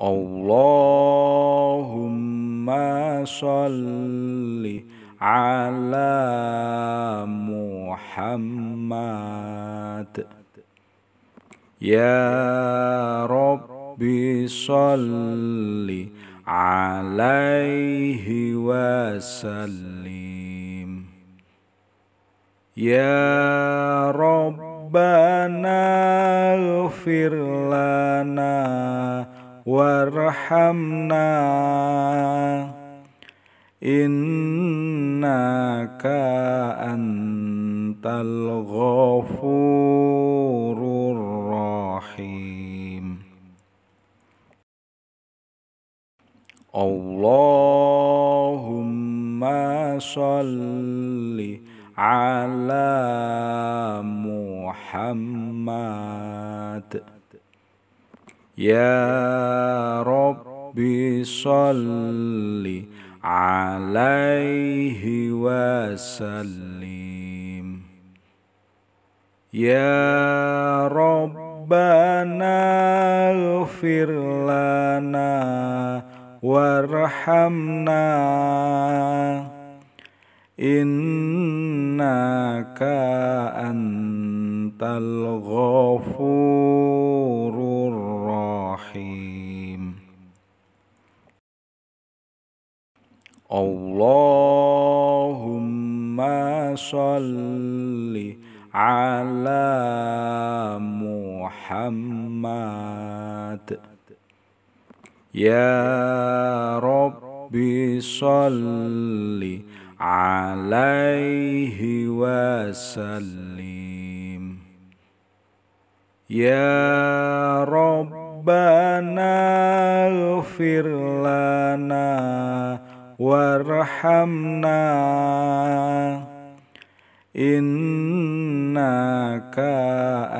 اللهم صل على محمد يا رب صل عليه وسلم يا ربنا اغفر لنا وارحمنا إنك أنت الغفور الرحيم اللهم صل على محمد يا رب صل عليه وسلم يا ربنا اغفر لنا وارحمنا إنك أنت أنت الغفور الرحيم اللهم صل على محمد يا رب صل عليه وسلم يا ربنا اغفر لنا وارحمنا إنك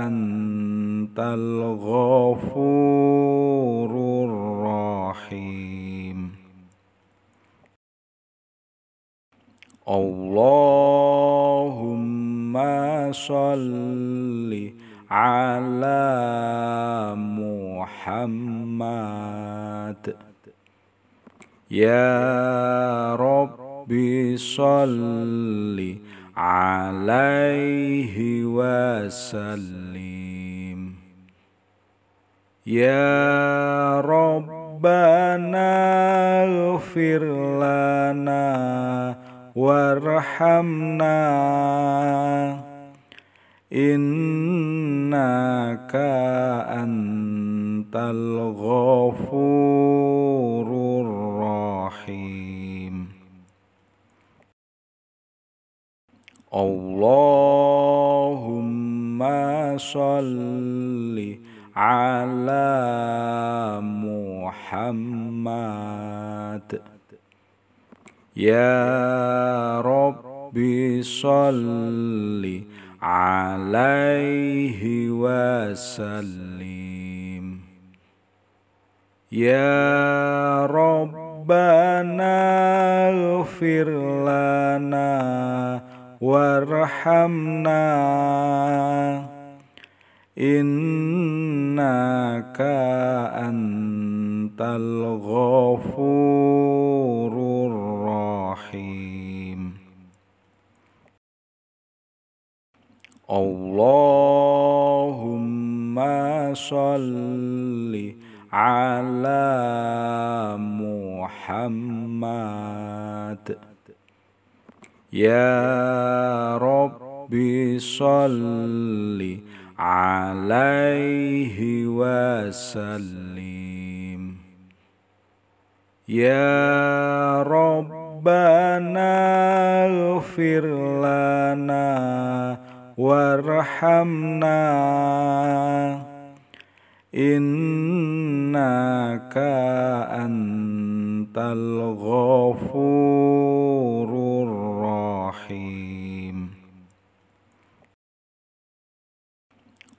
أنت الغفور الرحيم اللهم صلِّ على محمد يا رب صل عليه وسلم يا ربنا اغفر لنا وارحمنا إنك أنت الغفور الرحيم اللهم صل على محمد يا رب صلِّ عليه وسلم يا ربنا اغفر لنا وارحمنا إنك أنت الغفور الرحيم اللهم صل على محمد يا رب صل عليه وسلم يا ربنا اغفر لنا وارحمنا إنك أنت الغفور الرحيم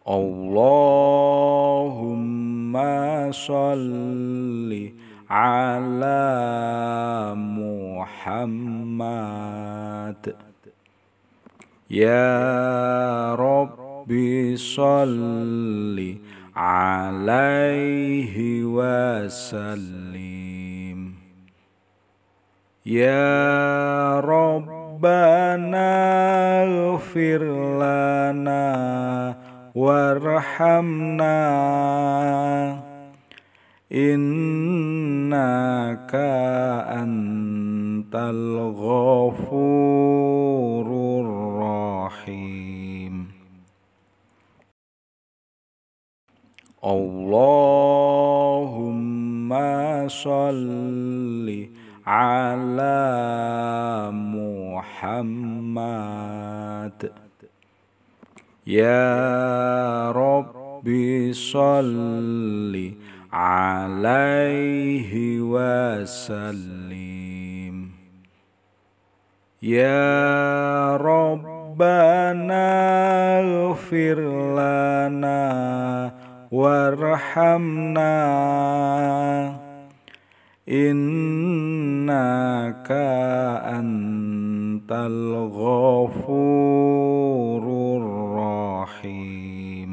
اللهم صل على محمد يا رب صل عليه وسلم يا ربنا اغفر لنا وارحمنا إنك أنت الغفور الرحيم الرحيم اللهم صل على محمد يا رب صل عليه وسلم يا رب ربنا اغفر لنا وارحمنا إنك أنت الغفور الرحيم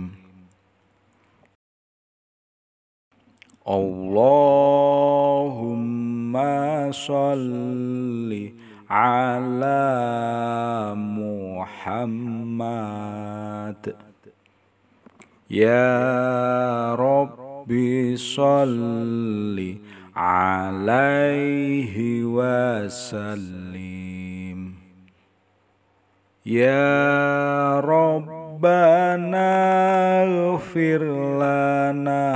اللهم صل على محمد محمد يا رب صل عليه وسلم يا ربنا اغفر لنا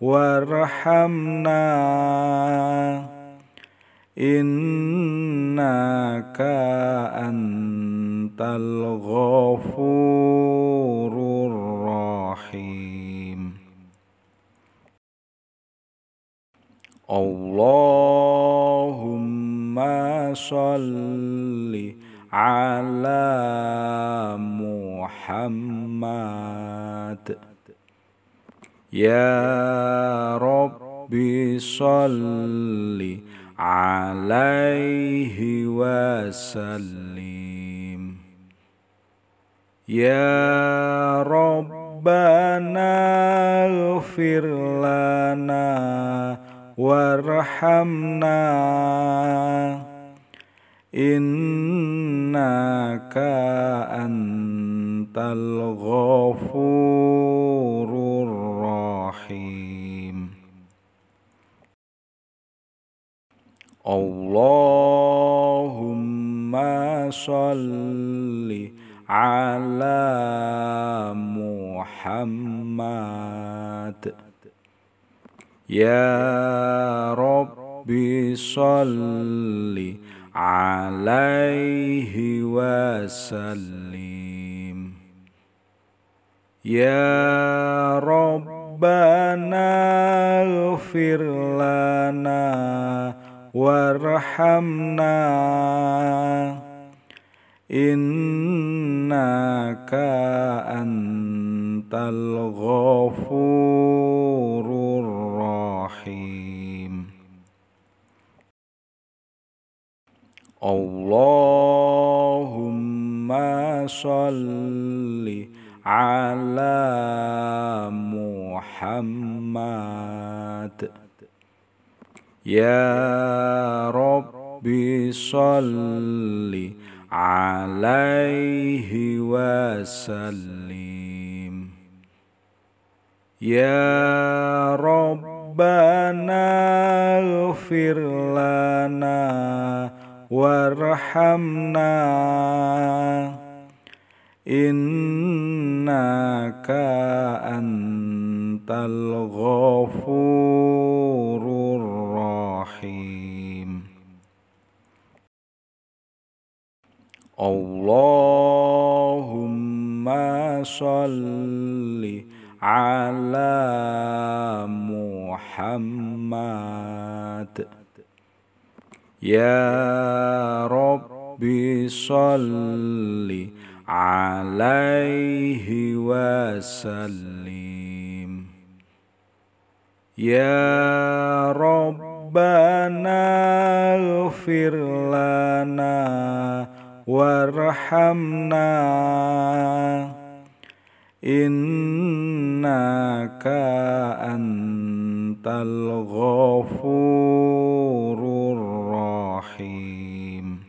وارحمنا إنك أنت أنت الغفور الرحيم اللهم صل على محمد يا رب صل عليه وسلم يا ربنا اغفر لنا وارحمنا إنك أنت الغفور الرحيم اللهم صلِّ على محمد يا رب صل عليه وسلم يا ربنا اغفر لنا وارحمنا إنك أنت الغفور الرحيم اللهم صل على محمد يا رب صلِّ عليه وسلم يا ربنا اغفر لنا وارحمنا إنك أنت الغفور الرحيم اللهم صل على محمد يا رب صل عليه وسلم يا ربنا اغفر لنا وارحمنا إنك أنت الغفور الرحيم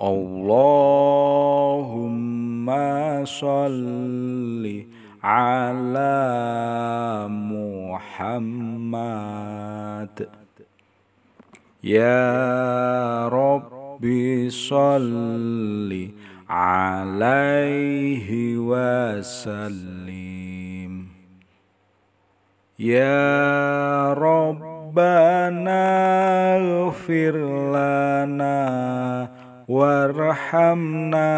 اللهم صل على محمد يا رب صل عليه وسلم يا ربنا اغفر لنا وارحمنا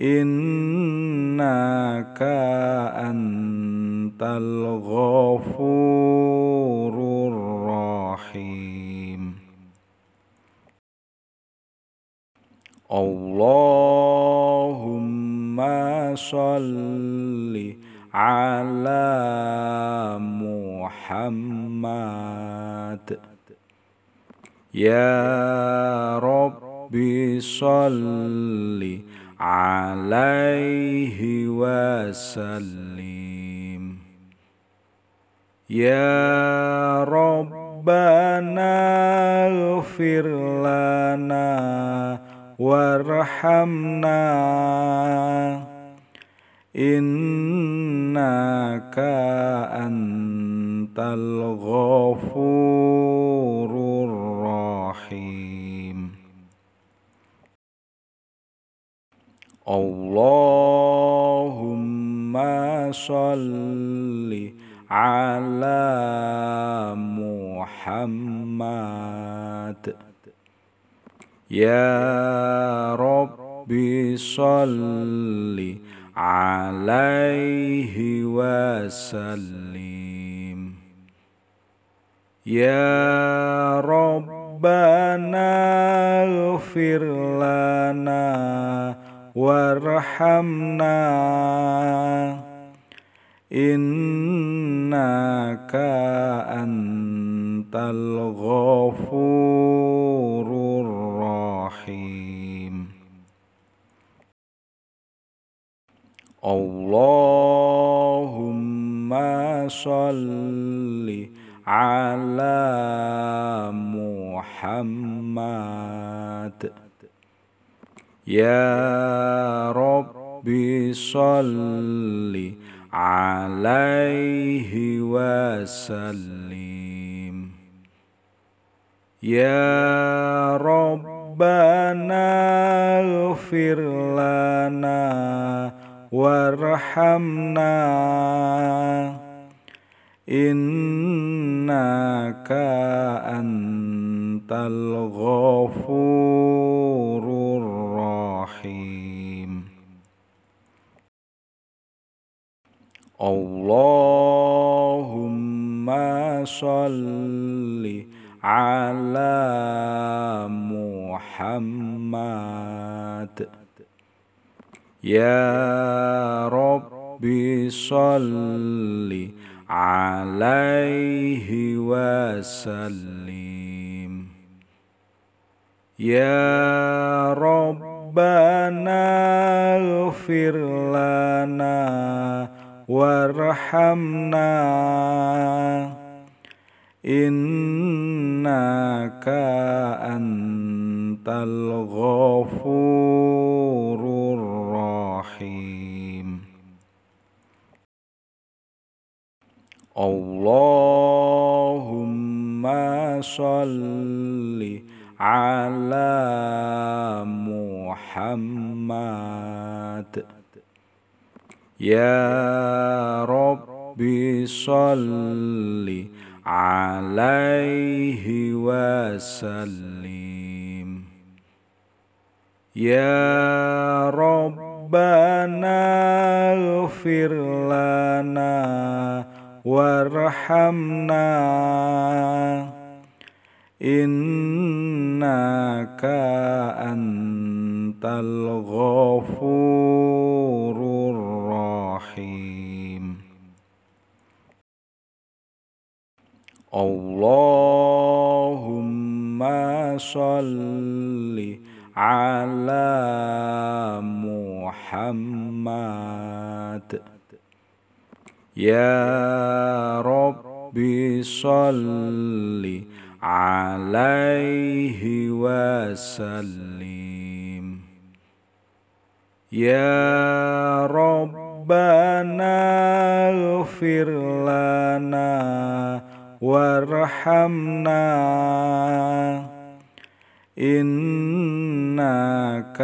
إنك أنت الغفور الرحيم الرحيم اللهم صل على محمد يا رب صل عليه وسلم يا رب ربنا اغفر لنا وارحمنا إنك أنت الغفور الرحيم اللهم صل على محمد Muhammad Ya Rabbi salli alaihi wasallim Ya Rabbana ighfir warhamna innaka anta الغفور الرحيم اللهم صل على محمد يا رب صل عليه وسلم يا ربنا اغفر لنا وارحمنا إنك أنت الغفور الرحيم اللهم صلِّ على محمد يا رب صل عليه وسلم يا ربنا اغفر لنا وارحمنا إنك أنت الغفور الرحيم اللهم صل على محمد يا رب صلِّ عليه وسلم يا ربنا اغفر لنا وارحمنا إنك أنت الغفور الرحيم اللهم صل على محمد يا رب صل عليه وسلم يا ربنا اغفر لنا وارحمنا إنك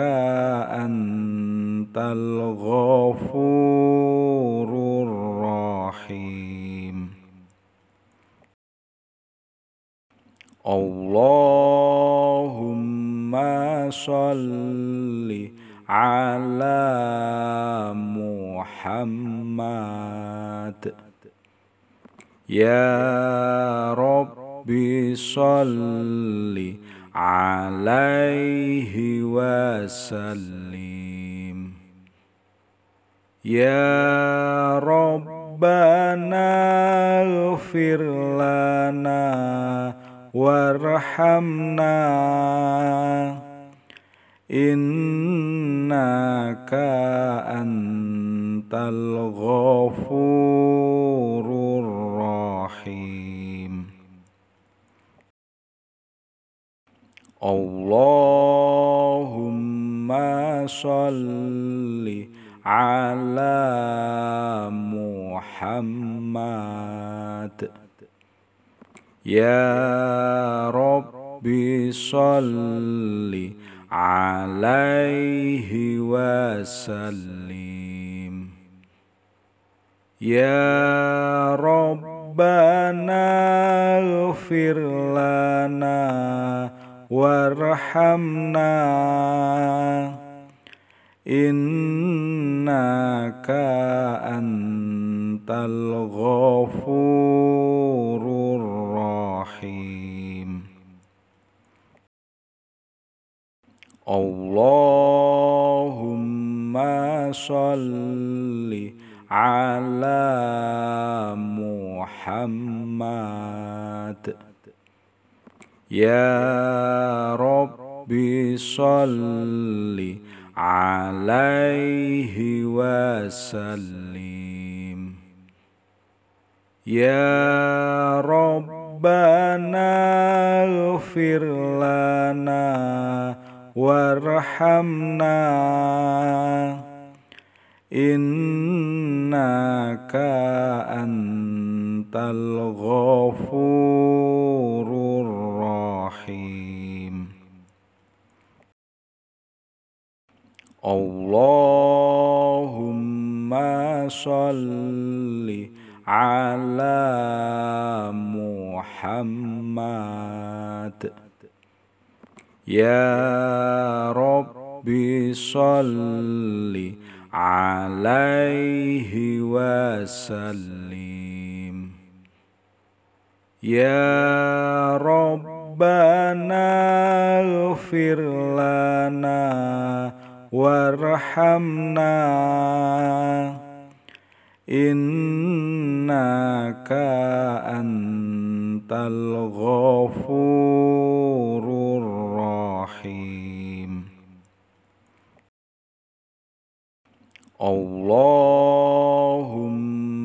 أنت الغفور الرحيم اللهم صل على محمد يا رب صل عليه وسلم يا ربنا اغفر لنا وارحمنا إنك أنت الغفور الرحيم الرحيم اللهم صل على محمد يا رب صل عليه وسلم يا رب ربنا اغفر لنا وارحمنا إنك أنت الغفور الرحيم اللهم صلِّ على محمد يا رب صل عليه وسلم يا ربنا اغفر لنا وارحمنا إنك أنت الغفور الرحيم اللهم صل على محمد يا رب صلِّ عليه وسلم يا ربنا اغفر لنا وارحمنا إنك أنت الغفور الرحيم اللهم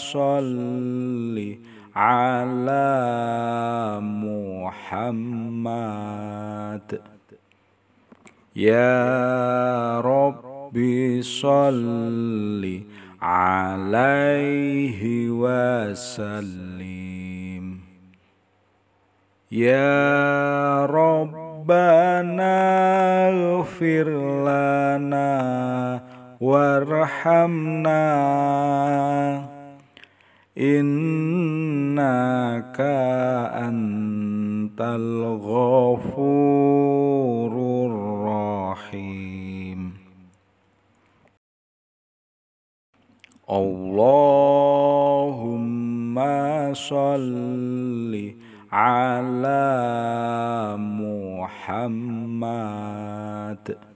صل على محمد يا رب صل عليه وسلم يا ربنا اغفر لنا وارحمنا إنك أنت الغفور الرحيم اللهم صل على محمد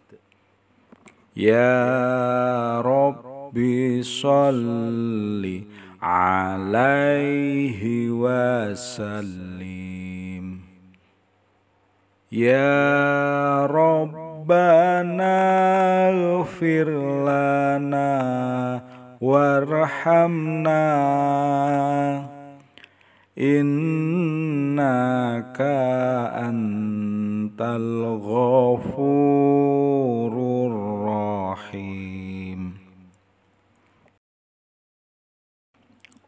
يا رب صل عليه وسلم يا ربنا اغفر لنا وارحمنا إنك أنت الغفور الرحيم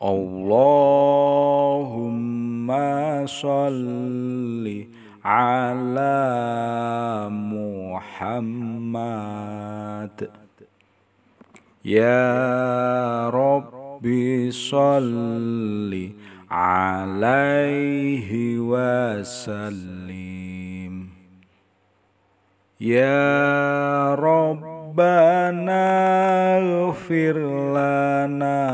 اللهم صل على محمد يا رب صل عليه وسلم يا رب ربنا اغفر لنا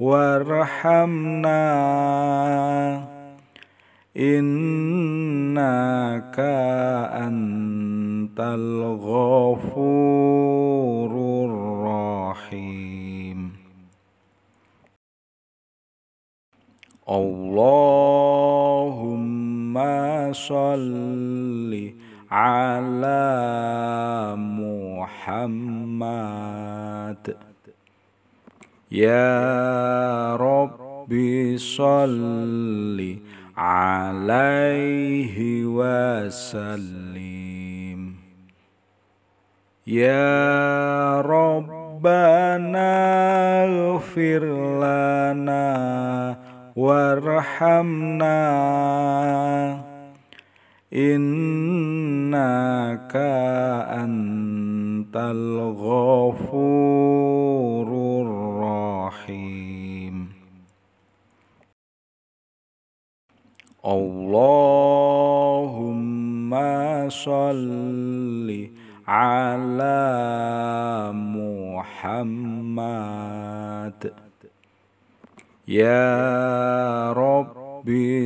وارحمنا إنك أنت الغفور الرحيم اللهم صلِّ على محمد يا رب صل عليه وسلم يا ربنا اغفر لنا وارحمنا إنك أنت الغفور الرحيم اللهم صل على محمد يا رب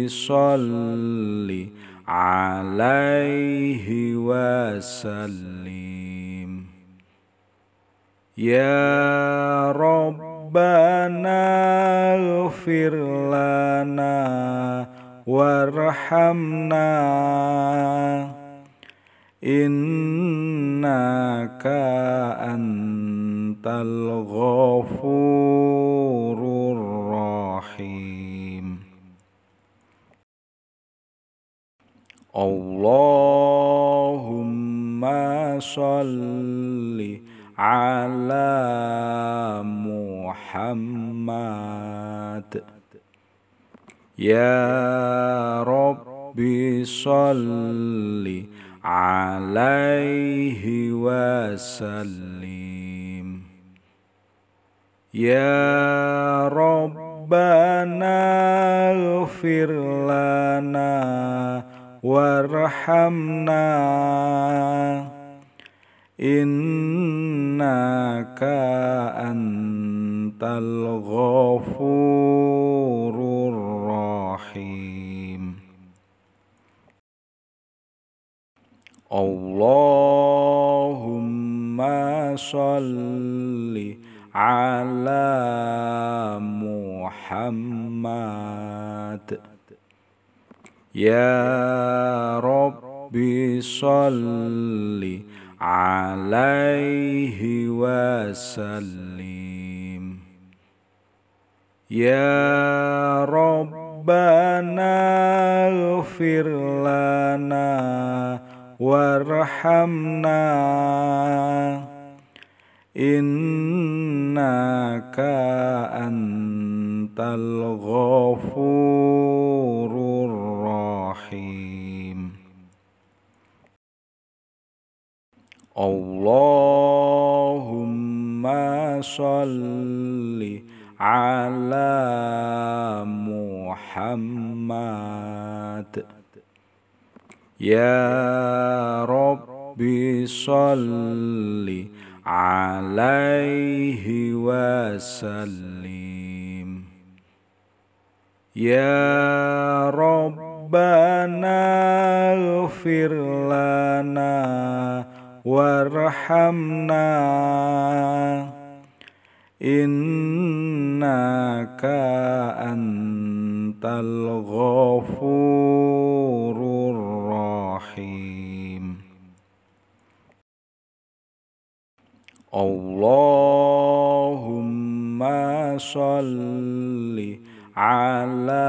صلِّ عليه وسلم يا ربنا اغفر لنا وارحمنا إنك أنت الغفور الرحيم اللهم صل على محمد يا رب صل عليه وسلم يا ربنا اغفر لنا وارحمنا إنك أنت الغفور الرحيم اللهم صل على محمد يا رب صل عليه وسلم يا ربنا اغفر لنا وارحمنا إنك أنت الغفور الرحيم اللهم صل على محمد يا رب صل عليه وسلم يا رب ربنا اغفر لنا وارحمنا إنك أنت الغفور الرحيم اللهم صلِّ على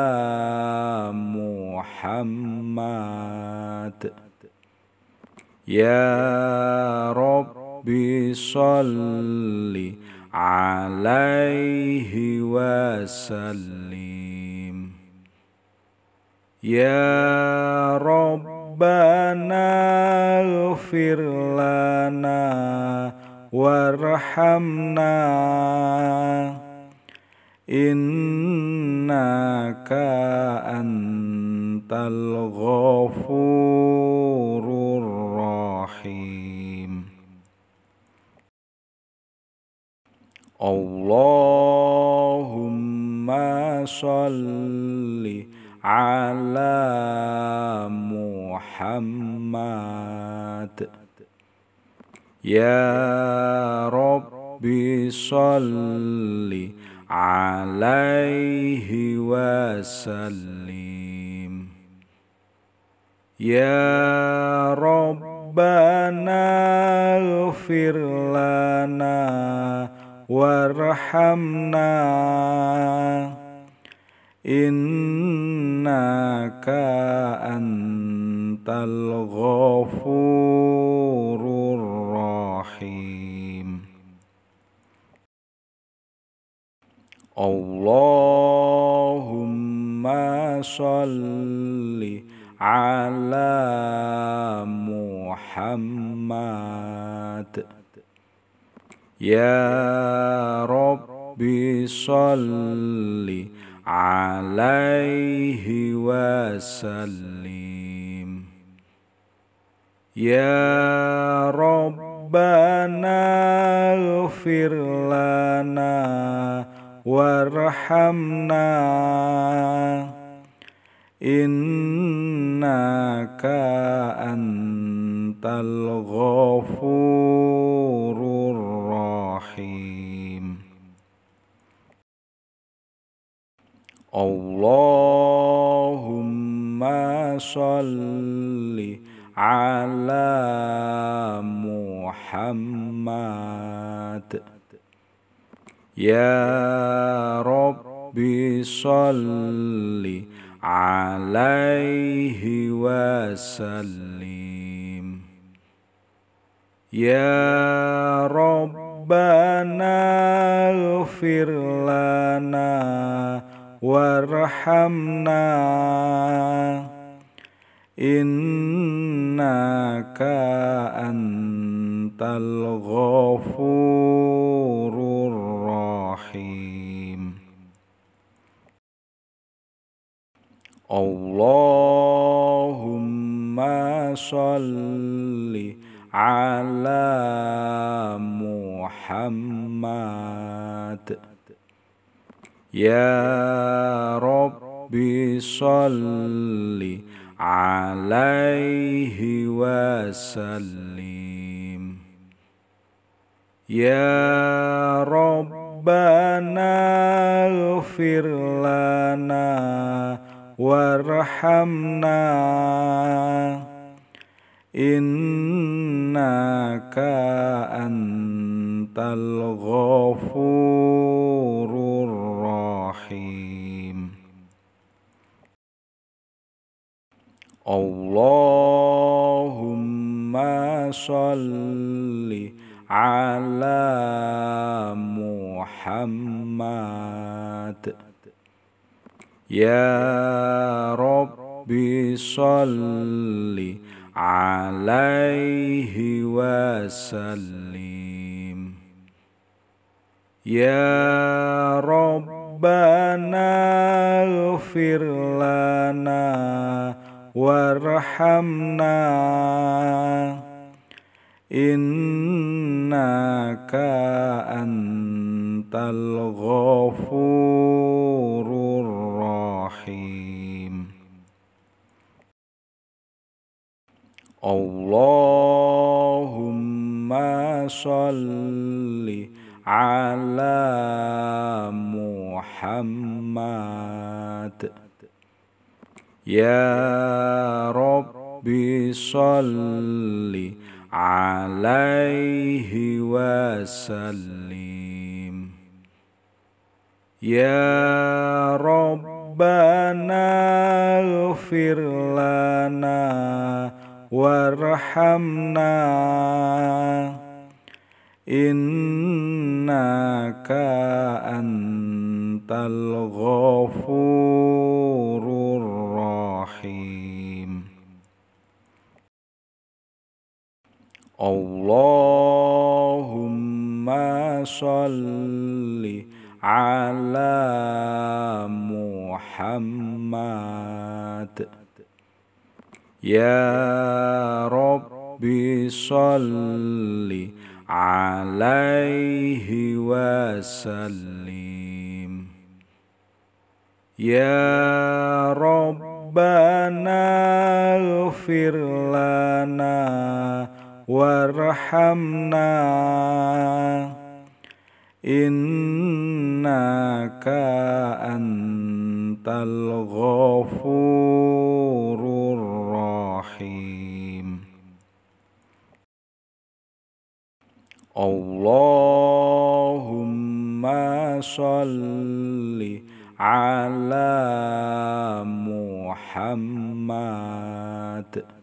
محمد يا رب صل عليه وسلم يا ربنا اغفر لنا وارحمنا إنك أنت الغفور الرحيم اللهم صل على محمد يا رب صلِّ عليه وسلم يا ربنا اغفر لنا وارحمنا إنك أنت الغفور الرحيم اللهم صل على محمد يا رب صل عليه وسلم يا ربنا اغفر لنا وارحمنا إنك أنت الغفور الرحيم اللهم صل على محمد يا رب صل عليه وسلم يا ربنا اغفر لنا وارحمنا إنك أنت الغفور الرحيم اللهم صل على محمد يا رب صل عليه وسلم يا رب ربنا اغفر لنا وارحمنا إنك أنت الغفور الرحيم اللهم صلِّ على محمد يا رب صل عليه وسلم يا ربنا اغفر لنا وارحمنا إنك أنت الغفور الرحيم اللهم صل على محمد يا رب صلِّ عليه وسلم يا ربنا اغفر لنا وارحمنا إنك أنت الغفور الرحيم اللهم صل على محمد يا رب صل عليه وسلم يا ربنا اغفر لنا وارحمنا إنك أنت الغفور الرحيم اللهم صل على محمد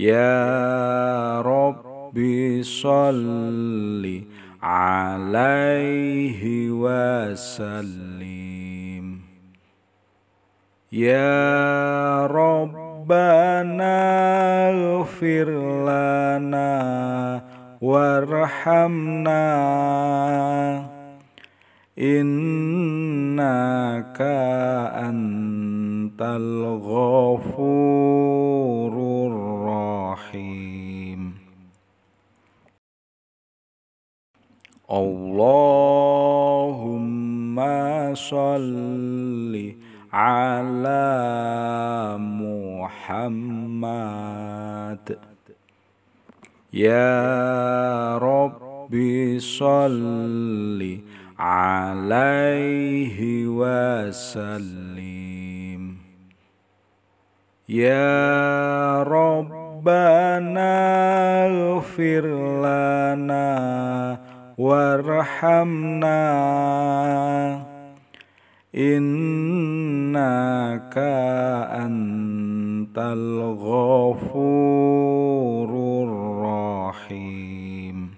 يا رب صل عليه وسلم يا ربنا اغفر لنا وارحمنا إنك أنت الغفور الرحيم اللهم صل على محمد يا رب صل عليه وسلم يا رب ربنا اغفر لنا وارحمنا إنك أنت الغفور الرحيم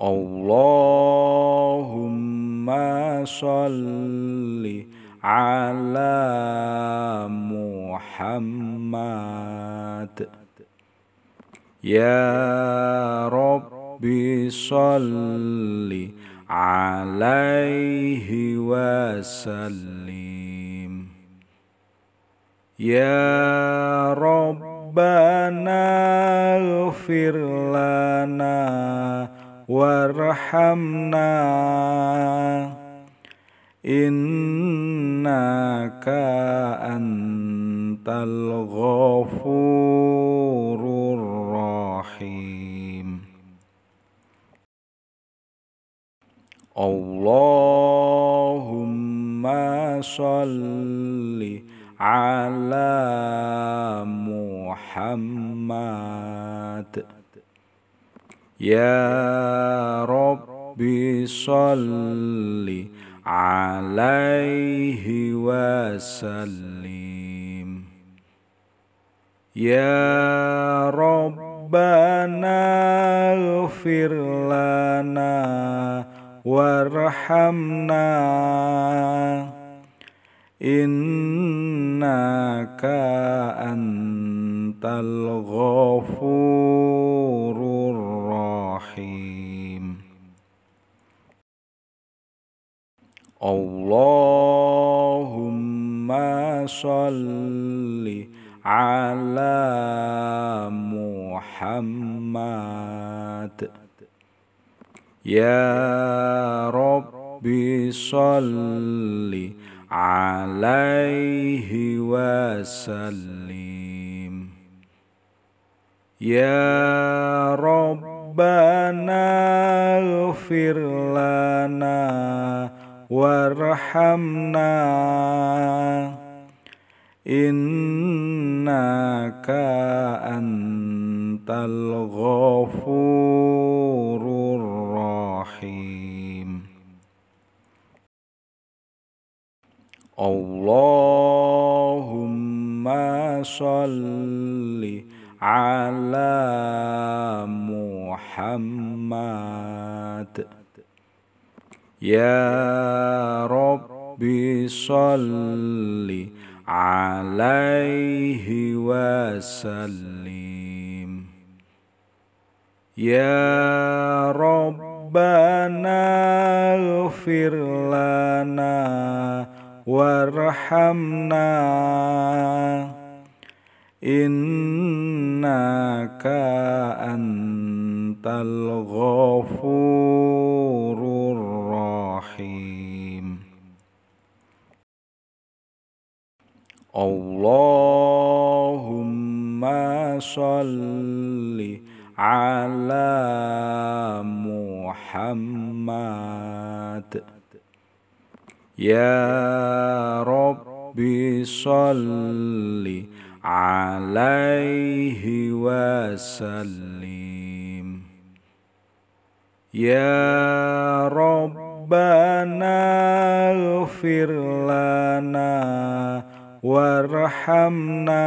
اللهم صلِّ على محمد يا رب صل عليه وسلم يا ربنا اغفر لنا وارحمنا إنك أنت الغفور الرحيم اللهم صل على محمد يا رب صلِّ عليه وسلم يا ربنا اغفر لنا وارحمنا إنك أنت الغفور الرحيم اللهم صل على محمد يا رب صل عليه وسلم يا ربنا اغفر لنا وارحمنا إنك أنت الغفور الرحيم اللهم صل على محمد يا رب صل عليه وسلم يا ربنا اغفر لنا وارحمنا إنك أنت الغفور الرحيم اللهم صل على محمد يا رب صل عليه وسلم يا رب ربنا اغفر لنا وارحمنا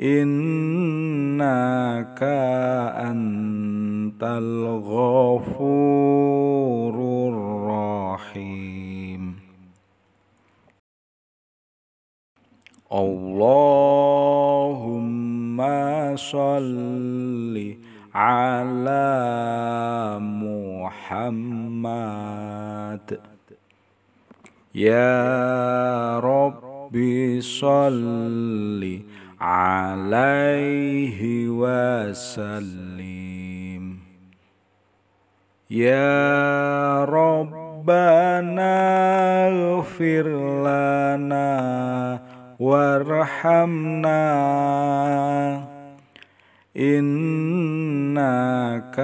إنك أنت الغفور الرحيم اللهم صلِّ على محمد يا رب صل عليه وسلم يا ربنا اغفر لنا وارحمنا إنك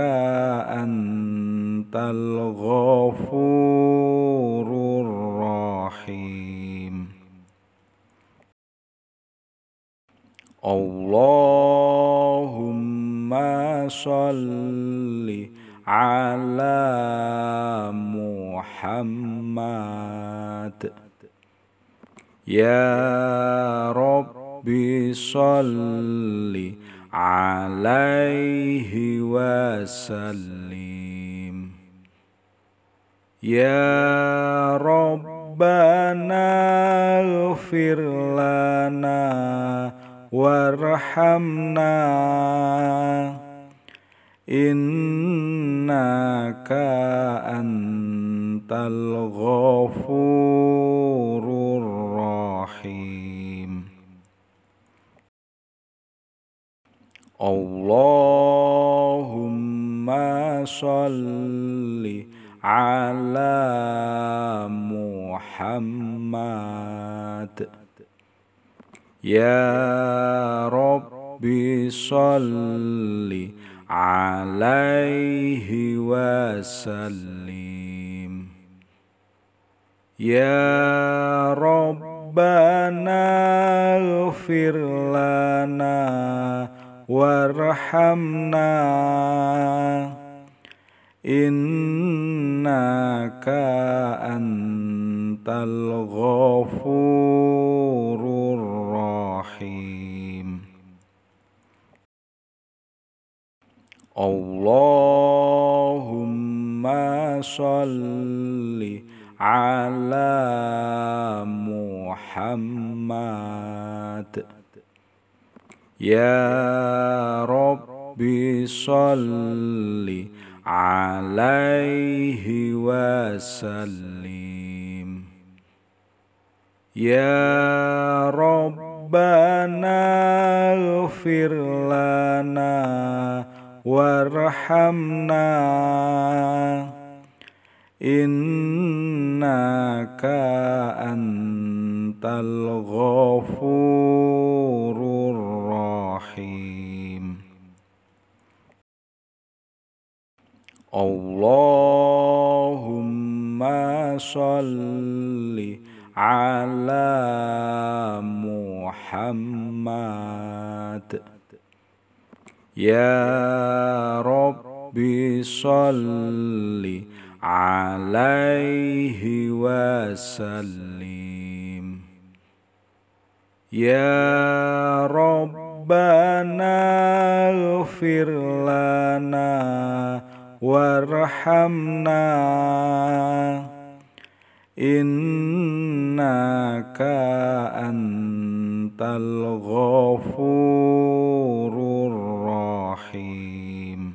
أنت الغفور الرحيم اللهم صل على محمد يا رب صلِّ عليه وسلم يا ربنا اغفر لنا وارحمنا إنك أنت الغفور الرحيم اللهم صل على محمد يا رب صل عليه وسلم يا ربنا اغفر لنا وارحمنا إنك أنت الغفور الرحيم اللهم صل على محمد يا رب صل عليه وسلم يا ربنا اغفر لنا وارحمنا إنك أنت الغفور الرحيم اللهم صل على محمد يا رب صل عليه وسلم يا رب ربنا اغفر لنا وارحمنا إنك أنت الغفور الرحيم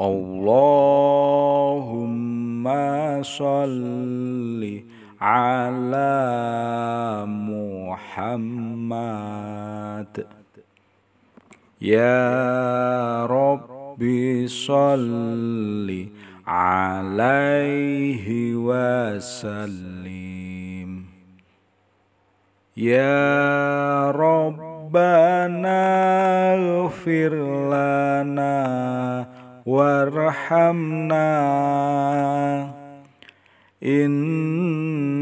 اللهم صلِّ على محمد يا رب صل عليه وسلم يا ربنا اغفر لنا وارحمنا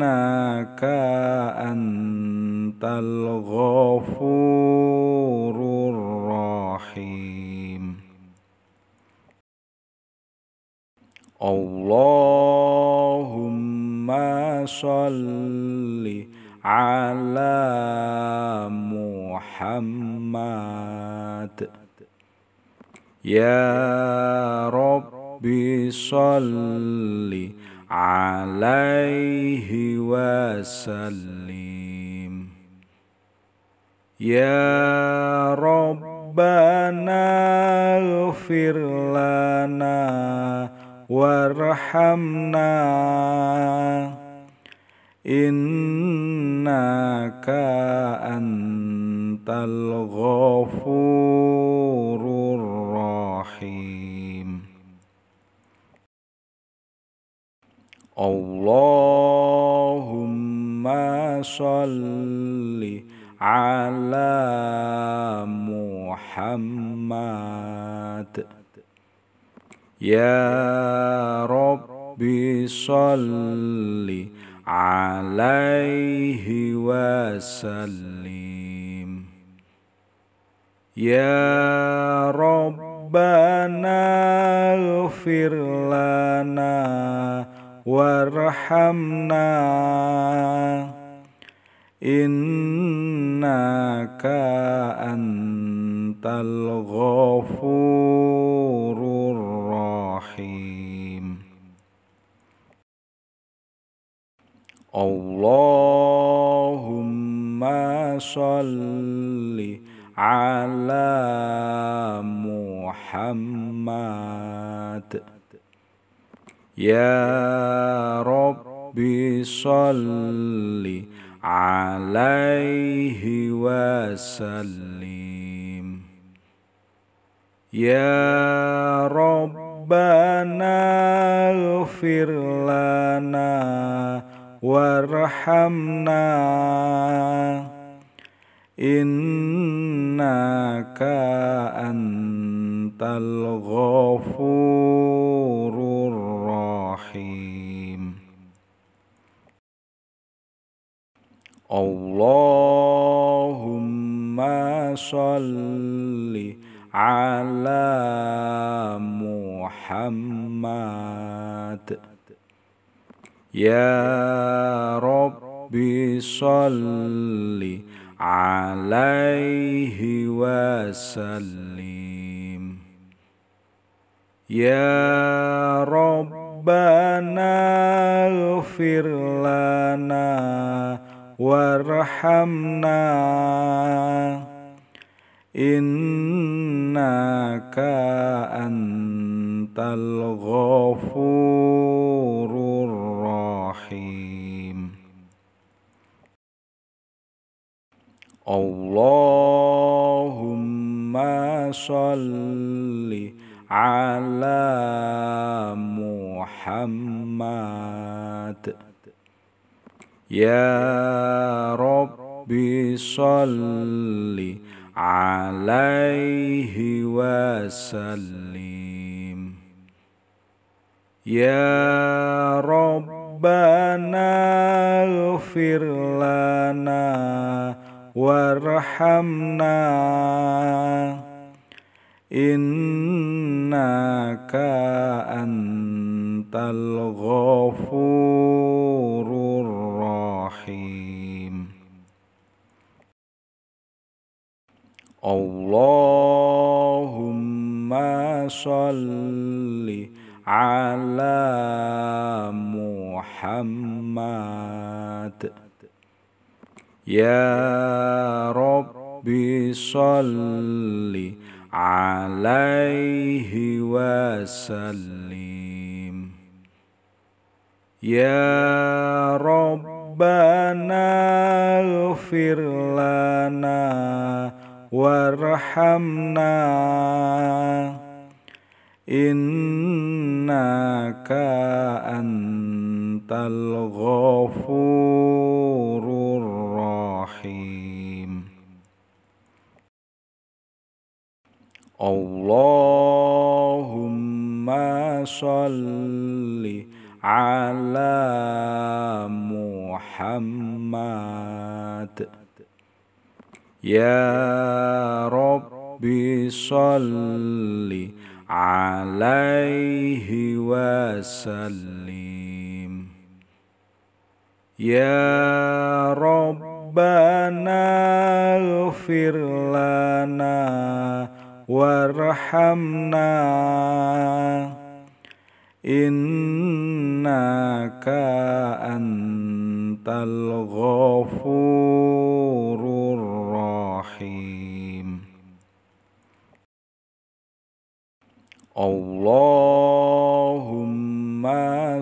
إنك أنت الغفور الرحيم اللهم صل على محمد يا رب صلِّ عليه وسلم يا ربنا اغفر لنا وارحمنا إنك أنت الغفور الرحيم اللهم صل على محمد يا رب صل عليه وسلم يا ربنا اغفر لنا وارحمنا إنك أنت الغفور الرحيم اللهم صل على محمد يا رب صل عليه وسلم يا ربنا اغفر لنا وارحمنا إنك أنت الغفور الرحيم الرحيم اللهم صل على محمد يا رب صل عليه وسلم يا رب ربنا اغفر لنا وارحمنا إنك أنت الغفور الرحيم اللهم صلِّ على محمد يا رب صل عليه وسلم يا ربنا اغفر لنا وارحمنا إنك أنت الغفور الرحيم اللهم صل على محمد يا رب صلِّ عليه وسلم يا ربنا اغفر لنا وارحمنا إنك أنت الغفور الرحيم اللهم صل على محمد يا رب صل عليه وسلم يا ربنا اغفر لنا وارحمنا إنك أنت الغفور الرحيم اللهم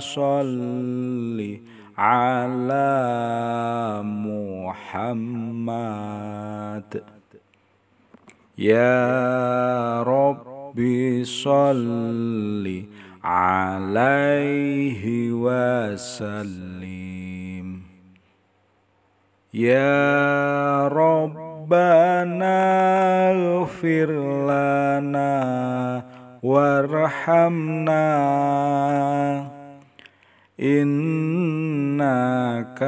صل على محمد يا رب صل عليه وسلم يا ربنا اغفر لنا وارحمنا إنك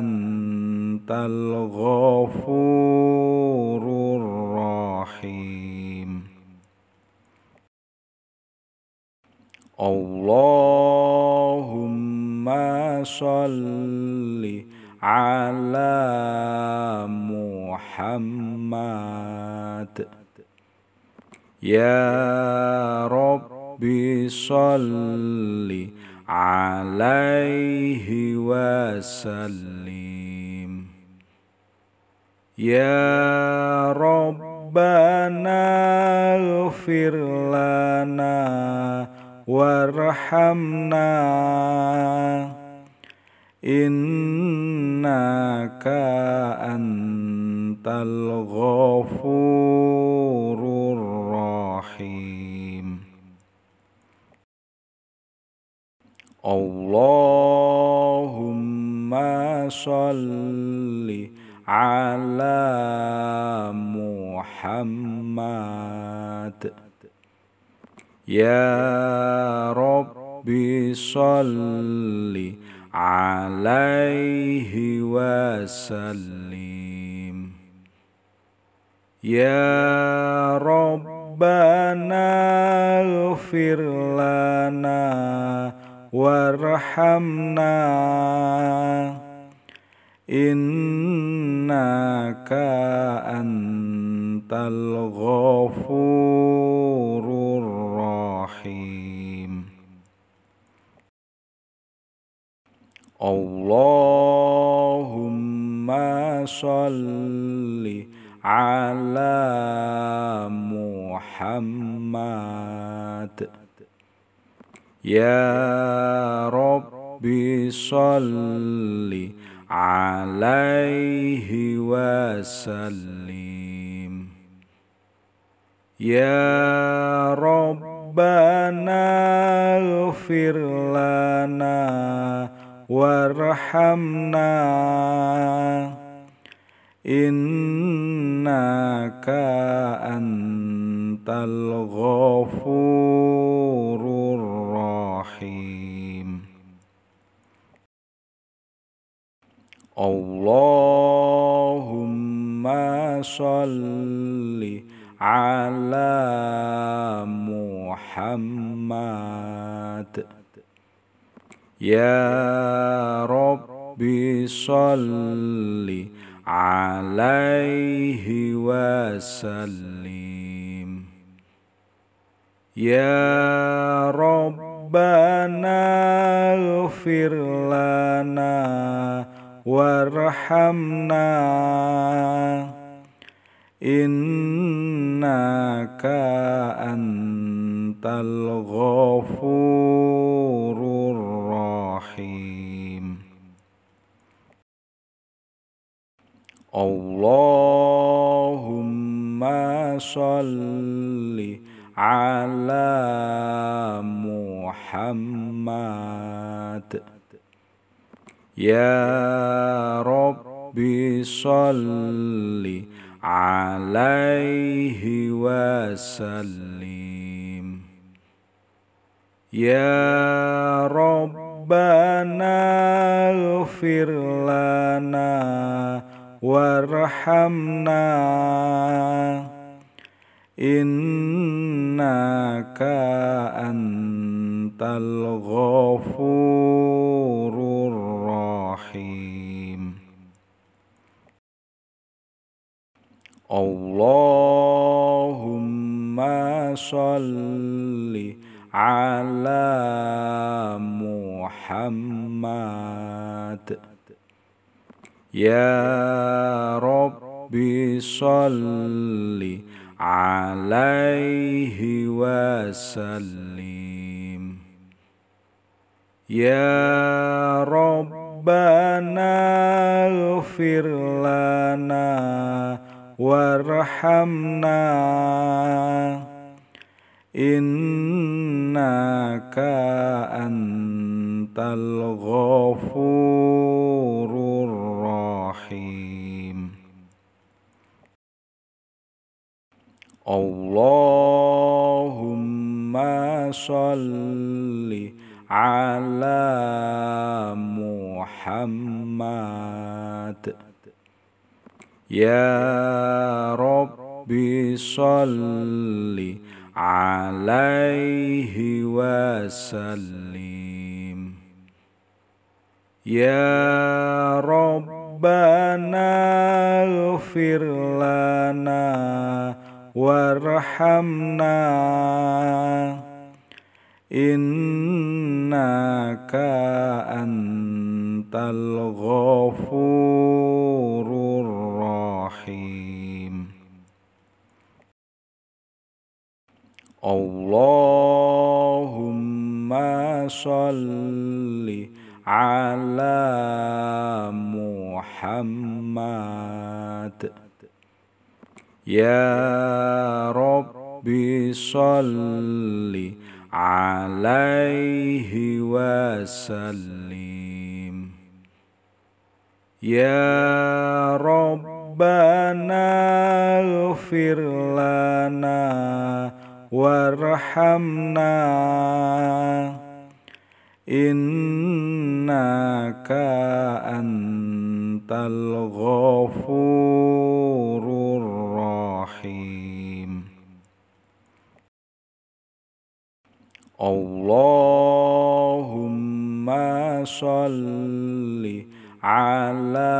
أنت الغفور الرحيم الرحيم اللهم صل على محمد يا رب صل عليه وسلم يا رب ربنا اغفر لنا وارحمنا إنك أنت الغفور الرحيم اللهم صلِّ على محمد يا رب صل عليه وسلم يا ربنا اغفر لنا وارحمنا إنك أنت الغفور الرحيم اللهم صل على محمد يا رب صلِّ عليه وسلم يا ربنا اغفر لنا وارحمنا إنك أنت الغفور الرحيم اللهم صل على محمد يا رب صل عليه وسلم يا ربنا اغفر لنا وارحمنا إنك أنت الغفور الرحيم اللهم صل على محمد يا رب صل عليه وسلم يا ربنا اغفر لنا وارحمنا إنك أنت الغفور الرحيم الرحيم اللهم صل على محمد يا رب صل عليه وسلم يا رب ربنا اغفر لنا وارحمنا إنك أنت الغفور الرحيم اللهم صلِّ على محمد يا رب صل عليه وسلم يا ربنا اغفر لنا وارحمنا إنك أنت الغفور الرحيم اللهم صل على محمد يا رب صلِّ عليه وسلم يا ربنا اغفر لنا وارحمنا إنك أنت الغفور الرحيم اللهم صل على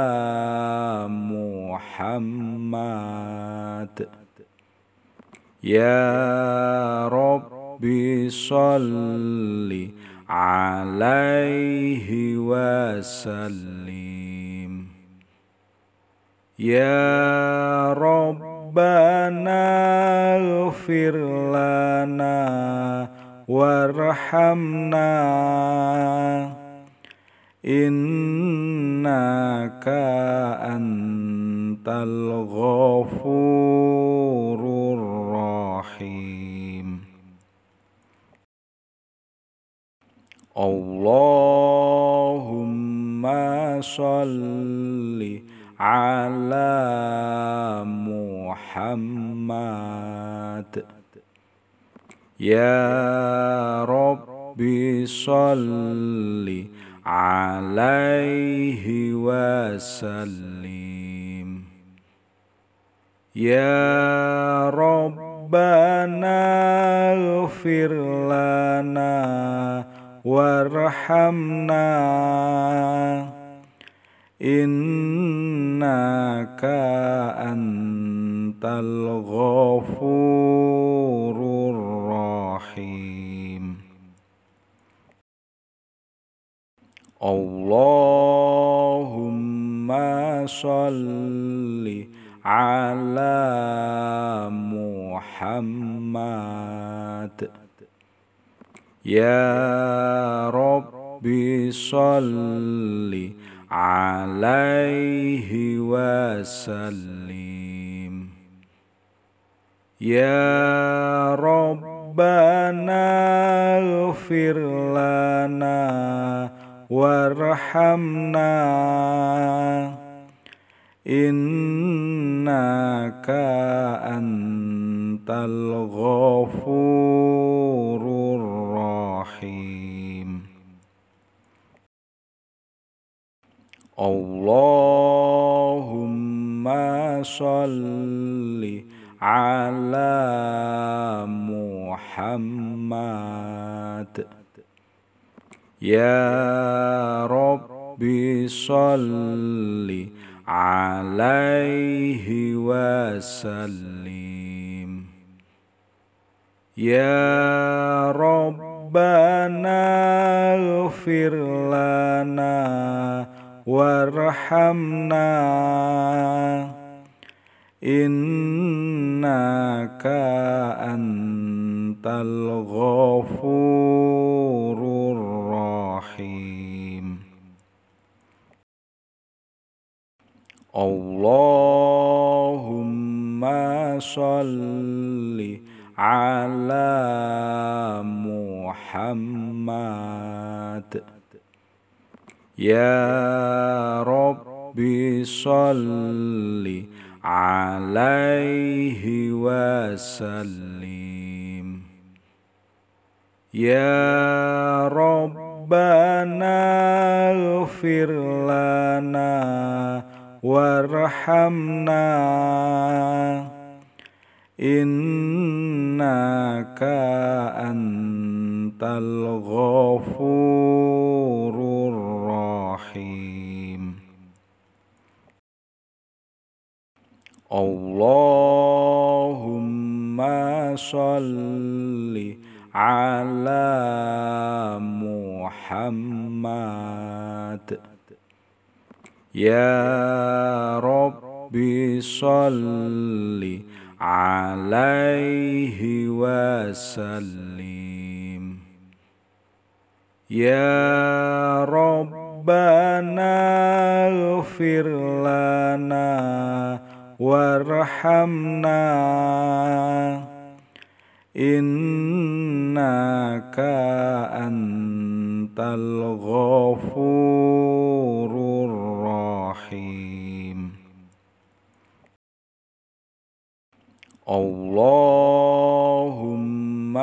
محمد يا رب صل عليه وسلم يا ربنا اغفر لنا وارحمنا إنك أنت الغفور الرحيم اللهم صل على محمد يا رب صل عليه وسلم يا ربنا اغفر لنا وارحمنا إنك أنت الغفور الرحيم الرحيم اللهم صل على محمد يا رب صل عليه وسلم يا رب ربنا اغفر لنا وارحمنا إنك أنت الغفور الرحيم اللهم صلِّ على محمد يا رب صل عليه وسلم يا ربنا اغفر لنا وارحمنا إنك أنت الغفور الرحيم اللهم صل على محمد يا رب صلِّ عليه وسلم يا ربنا اغفر لنا وارحمنا إنك أنت الغفور الرحيم اللهم صل على محمد يا رب صل عليه وسلم يا ربنا اغفر لنا وارحمنا إنك أنت الغفور الرحيم اللهم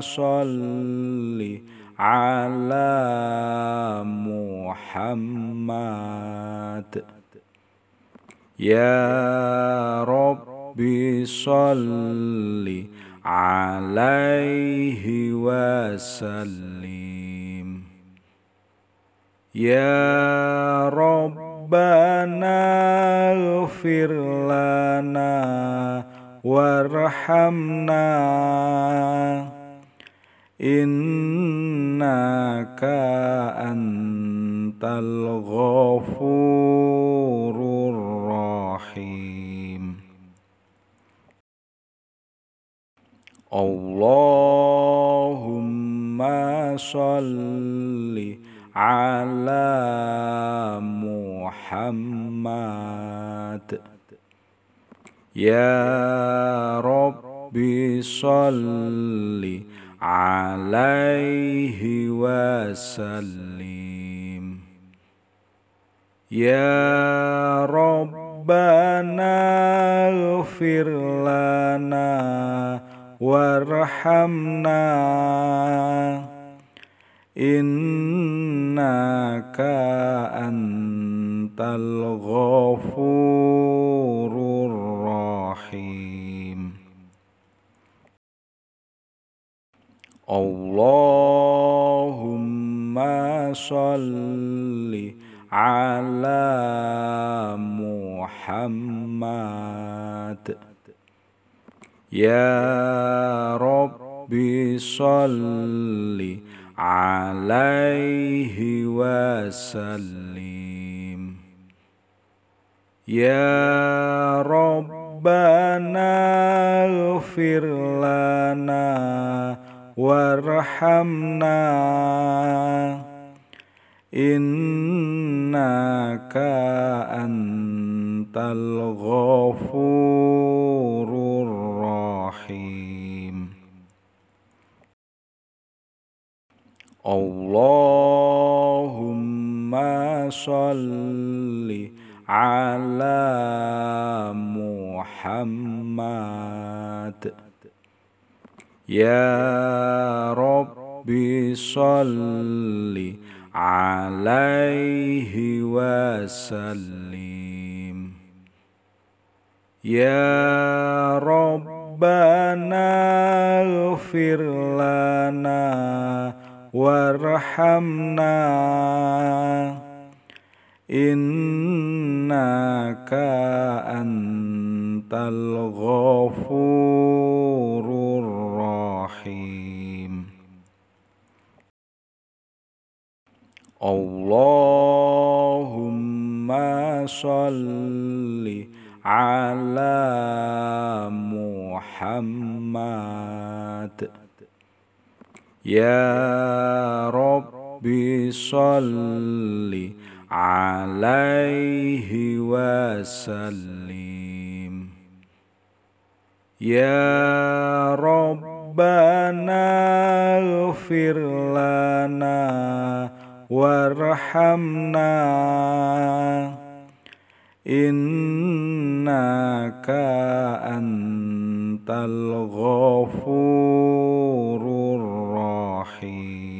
صل على محمد يا رب صل عليه وسلم يا ربنا اغفر لنا وارحمنا إنك أنت الغفور الرحيم الرحيم اللهم صل على محمد يا رب صل عليه وسلم يا رب ربنا اغفر لنا وارحمنا إنك أنت الغفور الرحيم اللهم صلِّ على محمد يا رب صل عليه وسلم يا ربنا اغفر لنا وارحمنا إن إنك أنت الغفور الرحيم اللهم صل على محمد يا رب صلِّ عليه وسلم يا ربنا اغفر لنا وارحمنا إنك أنت الغفور الرحيم اللهم صل على محمد يا رب صل عليه وسلم يا ربنا اغفر لنا وارحمنا إنك أنت الغفور الرحيم